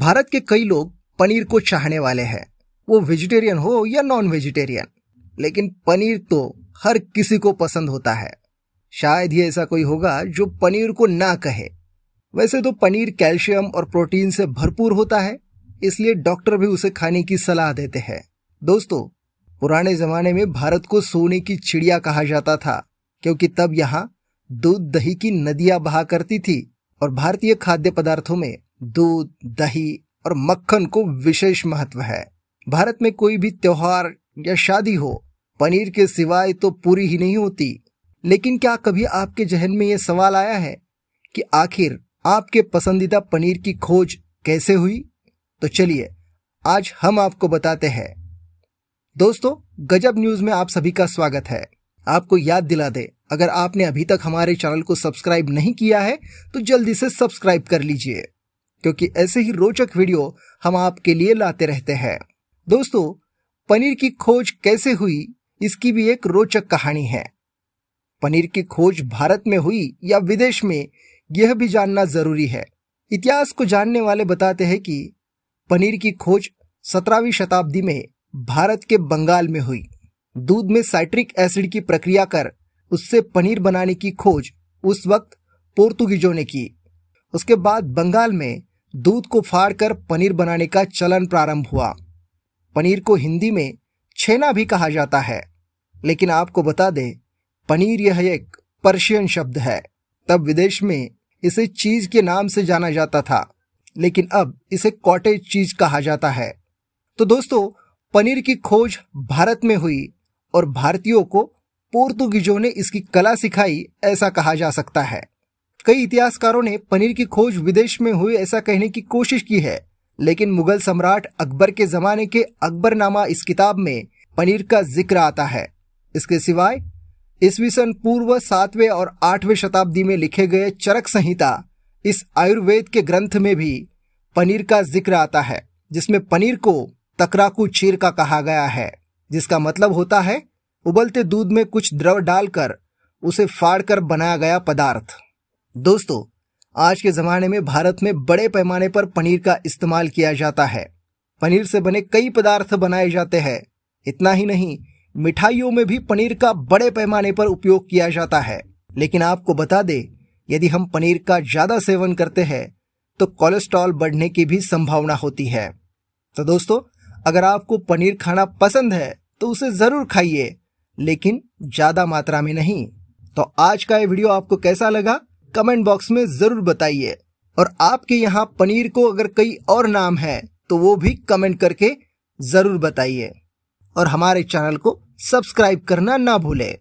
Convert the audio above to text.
भारत के कई लोग पनीर को चाहने वाले हैं वो वेजिटेरियन हो या नॉन वेजिटेरियन लेकिन पनीर तो हर किसी को पसंद होता है शायद ही ऐसा कोई होगा जो पनीर को ना कहे वैसे तो पनीर कैल्शियम और प्रोटीन से भरपूर होता है इसलिए डॉक्टर भी उसे खाने की सलाह देते हैं दोस्तों पुराने जमाने में भारत को सोने की चिड़िया कहा जाता था क्योंकि तब यहाँ दूध दही की नदियां बहा करती थी और भारतीय खाद्य पदार्थों में दूध दही और मक्खन को विशेष महत्व है भारत में कोई भी त्योहार या शादी हो पनीर के सिवाय तो पूरी ही नहीं होती लेकिन क्या कभी आपके जहन में यह सवाल आया है कि आखिर आपके पसंदीदा पनीर की खोज कैसे हुई तो चलिए आज हम आपको बताते हैं दोस्तों गजब न्यूज में आप सभी का स्वागत है आपको याद दिला दे अगर आपने अभी तक हमारे चैनल को सब्सक्राइब नहीं किया है तो जल्दी से सब्सक्राइब कर लीजिए क्योंकि ऐसे ही रोचक वीडियो हम आपके लिए लाते रहते हैं दोस्तों पनीर की खोज कैसे हुई इसकी भी एक रोचक कहानी है पनीर की खोज भारत में हुई या विदेश में यह भी जानना जरूरी है इतिहास को जानने वाले बताते हैं कि पनीर की खोज सत्रहवीं शताब्दी में भारत के बंगाल में हुई दूध में साइट्रिक एसिड की प्रक्रिया कर उससे पनीर बनाने की खोज उस वक्त पोर्तुगीजों ने की उसके बाद बंगाल में दूध को फाड़कर पनीर बनाने का चलन प्रारंभ हुआ पनीर को हिंदी में छेना भी कहा जाता है लेकिन आपको बता दें पनीर यह एक पर्शियन शब्द है तब विदेश में इसे चीज के नाम से जाना जाता था लेकिन अब इसे कॉटेज चीज कहा जाता है तो दोस्तों पनीर की खोज भारत में हुई और भारतीयों को पोर्तुगीजों ने इसकी कला सिखाई ऐसा कहा जा सकता है कई इतिहासकारों ने पनीर की खोज विदेश में हुई ऐसा कहने की कोशिश की है लेकिन मुगल सम्राट अकबर के जमाने के अकबरनामा इस किताब में पनीर का जिक्र आता है इसके सिवाय ईस्वी सन पूर्व सातवें और आठवें शताब्दी में लिखे गए चरक संहिता इस आयुर्वेद के ग्रंथ में भी पनीर का जिक्र आता है जिसमें पनीर को तकराकू चीर का कहा गया है जिसका मतलब होता है उबलते दूध में कुछ द्रव डालकर उसे फाड़कर बनाया गया पदार्थ दोस्तों आज के ज़माने में भारत में बड़े पैमाने पर पनीर का इस्तेमाल किया जाता है पनीर से बने कई पदार्थ बनाए जाते हैं इतना ही नहीं मिठाइयों में भी पनीर का बड़े पैमाने पर उपयोग किया जाता है लेकिन आपको बता दे यदि हम पनीर का ज़्यादा सेवन करते हैं तो कोलेस्ट्रॉल बढ़ने की भी संभावना होती है तो दोस्तों अगर आपको पनीर खाना पसंद है तो उसे ज़रूर खाइए लेकिन ज़्यादा मात्रा में नहीं तो आज का ये वीडियो आपको कैसा लगा कमेंट बॉक्स में जरूर बताइए और आपके यहाँ पनीर को अगर कई और नाम है तो वो भी कमेंट करके जरूर बताइए और हमारे चैनल को सब्सक्राइब करना ना भूलें